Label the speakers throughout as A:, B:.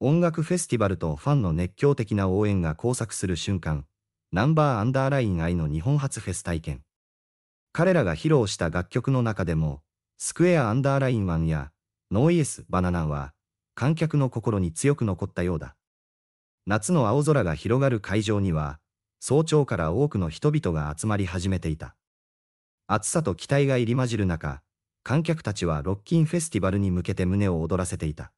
A: 音楽フェスティバルとファンの熱狂的な応援が交錯する瞬間、ナンバーアンダーライン愛の日本初フェス体験。彼らが披露した楽曲の中でも、スクエアアンダーラインワンやノーイエスバナナンは観客の心に強く残ったようだ。夏の青空が広がる会場には、早朝から多くの人々が集まり始めていた。暑さと期待が入り混じる中、観客たちはロッキンフェスティバルに向けて胸を躍らせていた。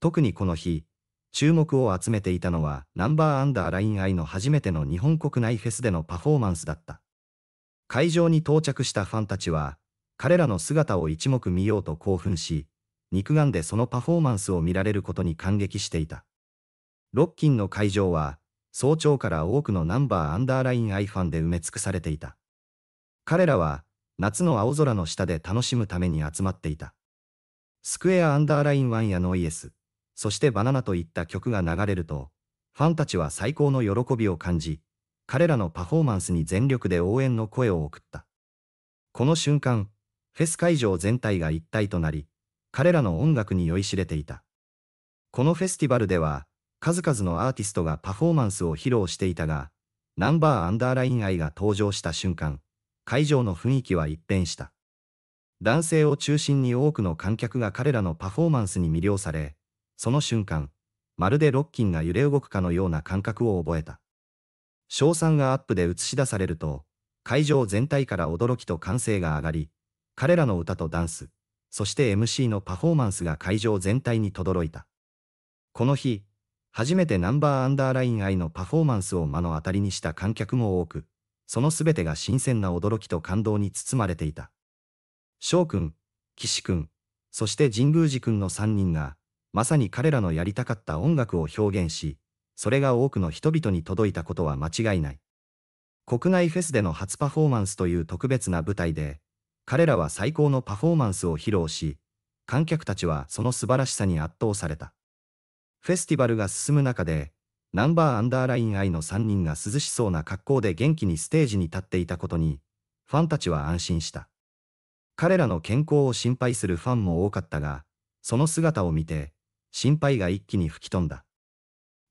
A: 特にこの日、注目を集めていたのはナンバーアンダーラインイの初めての日本国内フェスでのパフォーマンスだった。会場に到着したファンたちは、彼らの姿を一目見ようと興奮し、肉眼でそのパフォーマンスを見られることに感激していた。ロッキンの会場は、早朝から多くのナンバーアンダーラインアイファンで埋め尽くされていた。彼らは、夏の青空の下で楽しむために集まっていた。スクエアアンダーラインワンやノイエス。そしてバナナといった曲が流れると、ファンたちは最高の喜びを感じ、彼らのパフォーマンスに全力で応援の声を送った。この瞬間、フェス会場全体が一体となり、彼らの音楽に酔いしれていた。このフェスティバルでは、数々のアーティストがパフォーマンスを披露していたが、ナンバーアンダーライン愛が登場した瞬間、会場の雰囲気は一変した。男性を中心に多くの観客が彼らのパフォーマンスに魅了され、その瞬間、まるでロッキンが揺れ動くかのような感覚を覚えた。賞賛がアップで映し出されると、会場全体から驚きと歓声が上がり、彼らの歌とダンス、そして MC のパフォーマンスが会場全体に轟いた。この日、初めてナンバーアンダーライン愛のパフォーマンスを目の当たりにした観客も多く、その全てが新鮮な驚きと感動に包まれていた。翔くん、岸くん、そして神宮寺くんの3人が、まさに彼らのやりたかった音楽を表現し、それが多くの人々に届いたことは間違いない。国内フェスでの初パフォーマンスという特別な舞台で、彼らは最高のパフォーマンスを披露し、観客たちはその素晴らしさに圧倒された。フェスティバルが進む中で、ナンバーアンダーラインイの3人が涼しそうな格好で元気にステージに立っていたことに、ファンたちは安心した。彼らの健康を心配するファンも多かったが、その姿を見て、心配が一気に吹き飛んだ。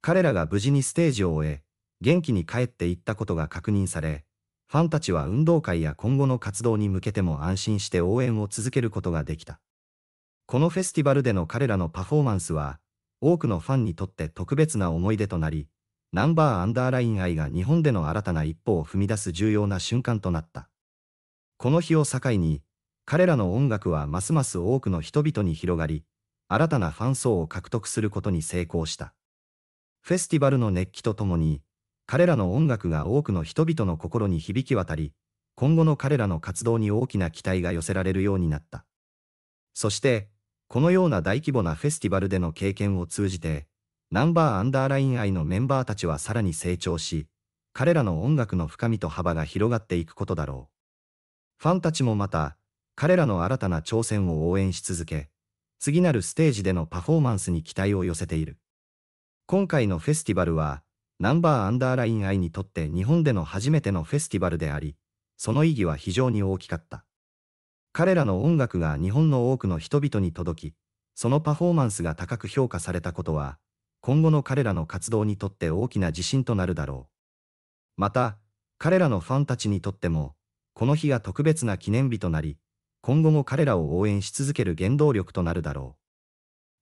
A: 彼らが無事にステージを終え、元気に帰っていったことが確認され、ファンたちは運動会や今後の活動に向けても安心して応援を続けることができた。このフェスティバルでの彼らのパフォーマンスは、多くのファンにとって特別な思い出となり、ナンバーアンダーライン愛が日本での新たな一歩を踏み出す重要な瞬間となった。この日を境に、彼らの音楽はますます多くの人々に広がり、新たなファン層を獲得することに成功した。フェスティバルの熱気とともに、彼らの音楽が多くの人々の心に響き渡り、今後の彼らの活動に大きな期待が寄せられるようになった。そして、このような大規模なフェスティバルでの経験を通じて、ナンバーアンダーライン愛のメンバーたちはさらに成長し、彼らの音楽の深みと幅が広がっていくことだろう。ファンたちもまた、彼らの新たな挑戦を応援し続け、次なるステージでのパフォーマンスに期待を寄せている。今回のフェスティバルは、ナンバーアンダーラインイにとって日本での初めてのフェスティバルであり、その意義は非常に大きかった。彼らの音楽が日本の多くの人々に届き、そのパフォーマンスが高く評価されたことは、今後の彼らの活動にとって大きな自信となるだろう。また、彼らのファンたちにとっても、この日が特別な記念日となり、今後も彼らを応援し続ける原動力となるだろう。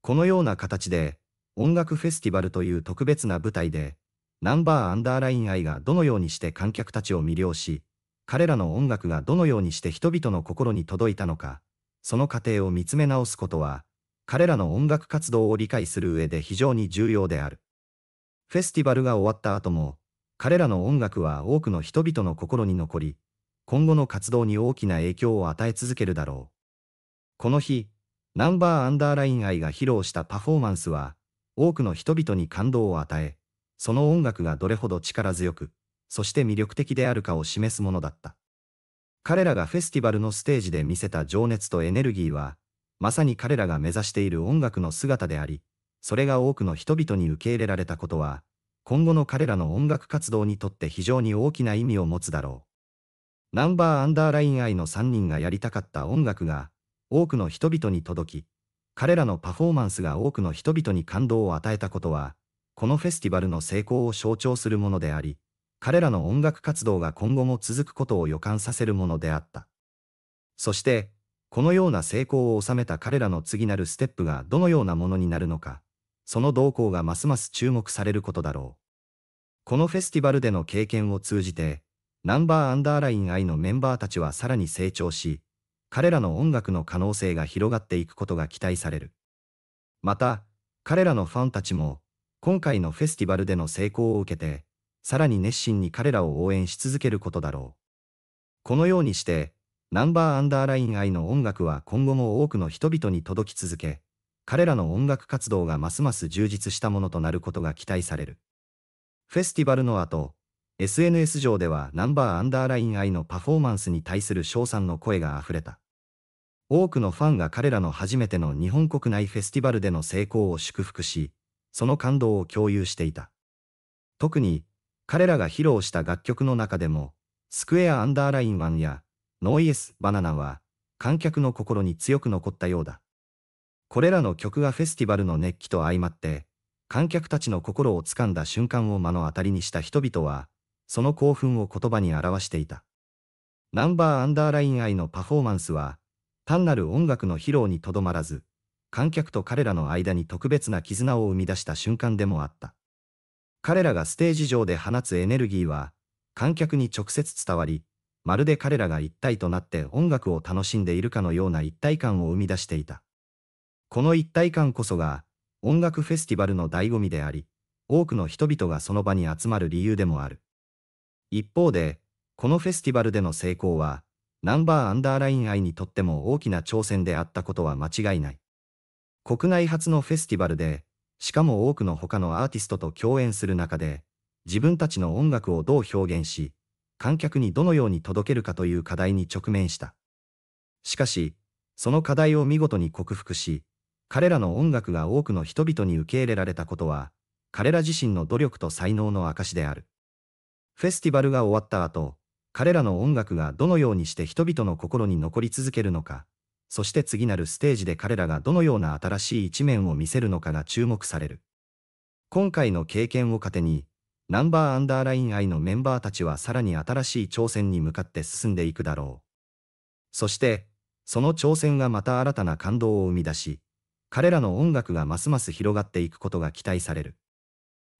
A: このような形で、音楽フェスティバルという特別な舞台で、ナンバーアンダーライン愛がどのようにして観客たちを魅了し、彼らの音楽がどのようにして人々の心に届いたのか、その過程を見つめ直すことは、彼らの音楽活動を理解する上で非常に重要である。フェスティバルが終わった後も、彼らの音楽は多くの人々の心に残り、今後の活動に大きな影響を与え続けるだろう。この日、ナンバーアンダーライン愛が披露したパフォーマンスは、多くの人々に感動を与え、その音楽がどれほど力強く、そして魅力的であるかを示すものだった。彼らがフェスティバルのステージで見せた情熱とエネルギーは、まさに彼らが目指している音楽の姿であり、それが多くの人々に受け入れられたことは、今後の彼らの音楽活動にとって非常に大きな意味を持つだろう。ナンバーアンダーライン愛の3人がやりたかった音楽が、多くの人々に届き、彼らのパフォーマンスが多くの人々に感動を与えたことは、このフェスティバルの成功を象徴するものであり、彼らの音楽活動が今後も続くことを予感させるものであった。そして、このような成功を収めた彼らの次なるステップがどのようなものになるのか、その動向がますます注目されることだろう。このフェスティバルでの経験を通じて、ナンバーアンダーライン I のメンバーたちはさらに成長し、彼らの音楽の可能性が広がっていくことが期待される。また、彼らのファンたちも、今回のフェスティバルでの成功を受けて、さらに熱心に彼らを応援し続けることだろう。このようにして、ナンバーアンダーライン I の音楽は今後も多くの人々に届き続け、彼らの音楽活動がますます充実したものとなることが期待される。フェスティバルの後、SNS 上ではナンバーアンダーライン愛のパフォーマンスに対する称賛の声があふれた。多くのファンが彼らの初めての日本国内フェスティバルでの成功を祝福し、その感動を共有していた。特に、彼らが披露した楽曲の中でも、スクエアアンダーライン1や、ノイエス・バナナは、観客の心に強く残ったようだ。これらの曲がフェスティバルの熱気と相まって、観客たちの心をつかんだ瞬間を目の当たりにした人々は、その興奮を言葉に表していた。ナンバーアンダーライン愛のパフォーマンスは、単なる音楽の披露にとどまらず、観客と彼らの間に特別な絆を生み出した瞬間でもあった。彼らがステージ上で放つエネルギーは、観客に直接伝わり、まるで彼らが一体となって音楽を楽しんでいるかのような一体感を生み出していた。この一体感こそが、音楽フェスティバルの醍醐味であり、多くの人々がその場に集まる理由でもある。一方で、このフェスティバルでの成功は、ナンバーアンダーライン愛にとっても大きな挑戦であったことは間違いない。国内初のフェスティバルで、しかも多くの他のアーティストと共演する中で、自分たちの音楽をどう表現し、観客にどのように届けるかという課題に直面した。しかし、その課題を見事に克服し、彼らの音楽が多くの人々に受け入れられたことは、彼ら自身の努力と才能の証である。フェスティバルが終わった後、彼らの音楽がどのようにして人々の心に残り続けるのか、そして次なるステージで彼らがどのような新しい一面を見せるのかが注目される。今回の経験を糧に、ナンバーアンダーライン愛のメンバーたちはさらに新しい挑戦に向かって進んでいくだろう。そして、その挑戦がまた新たな感動を生み出し、彼らの音楽がますます広がっていくことが期待される。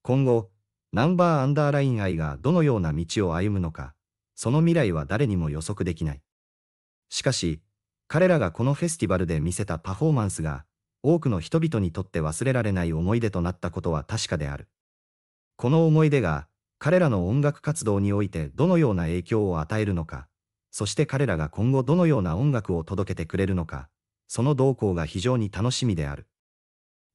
A: 今後、ナンバーアンダーライン愛がどのような道を歩むのか、その未来は誰にも予測できない。しかし、彼らがこのフェスティバルで見せたパフォーマンスが、多くの人々にとって忘れられない思い出となったことは確かである。この思い出が、彼らの音楽活動においてどのような影響を与えるのか、そして彼らが今後どのような音楽を届けてくれるのか、その動向が非常に楽しみである。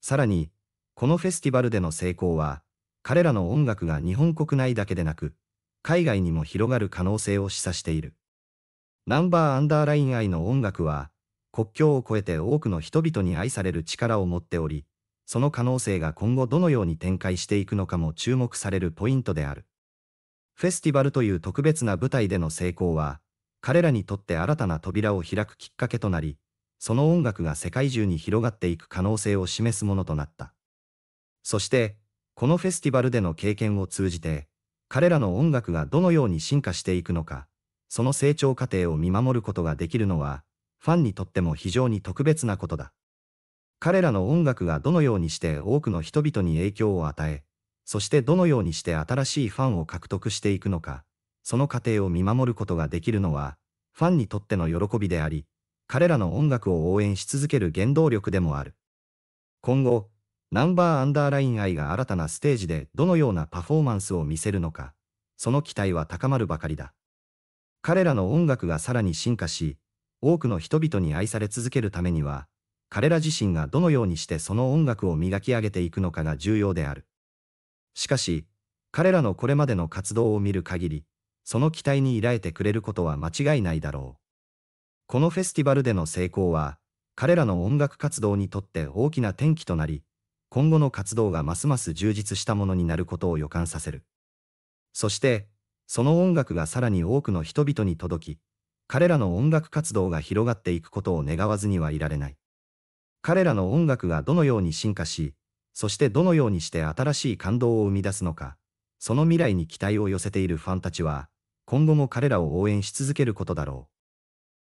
A: さらに、このフェスティバルでの成功は、彼らの音楽が日本国内だけでなく、海外にも広がる可能性を示唆している。ナンバーアンダーライン愛の音楽は、国境を越えて多くの人々に愛される力を持っており、その可能性が今後どのように展開していくのかも注目されるポイントである。フェスティバルという特別な舞台での成功は、彼らにとって新たな扉を開くきっかけとなり、その音楽が世界中に広がっていく可能性を示すものとなった。そして、このフェスティバルでの経験を通じて、彼らの音楽がどのように進化していくのか、その成長過程を見守ることができるのは、ファンにとっても非常に特別なことだ。彼らの音楽がどのようにして多くの人々に影響を与え、そしてどのようにして新しいファンを獲得していくのか、その過程を見守ることができるのは、ファンにとっての喜びであり、彼らの音楽を応援し続ける原動力でもある。今後、ナンバーアンダーライン愛が新たなステージでどのようなパフォーマンスを見せるのか、その期待は高まるばかりだ。彼らの音楽がさらに進化し、多くの人々に愛され続けるためには、彼ら自身がどのようにしてその音楽を磨き上げていくのかが重要である。しかし、彼らのこれまでの活動を見る限り、その期待に依えてくれることは間違いないだろう。このフェスティバルでの成功は、彼らの音楽活動にとって大きな転機となり、今後の活動がますます充実したものになることを予感させる。そして、その音楽がさらに多くの人々に届き、彼らの音楽活動が広がっていくことを願わずにはいられない。彼らの音楽がどのように進化し、そしてどのようにして新しい感動を生み出すのか、その未来に期待を寄せているファンたちは、今後も彼らを応援し続けることだろう。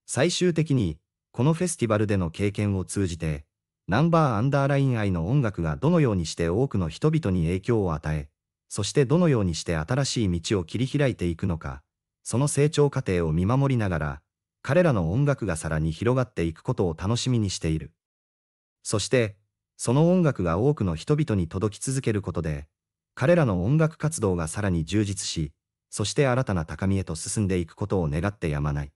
A: 最終的に、このフェスティバルでの経験を通じて、ナンバーアンダーライン愛の音楽がどのようにして多くの人々に影響を与え、そしてどのようにして新しい道を切り開いていくのか、その成長過程を見守りながら、彼らの音楽がさらに広がっていくことを楽しみにしている。そして、その音楽が多くの人々に届き続けることで、彼らの音楽活動がさらに充実し、そして新たな高みへと進んでいくことを願ってやまない。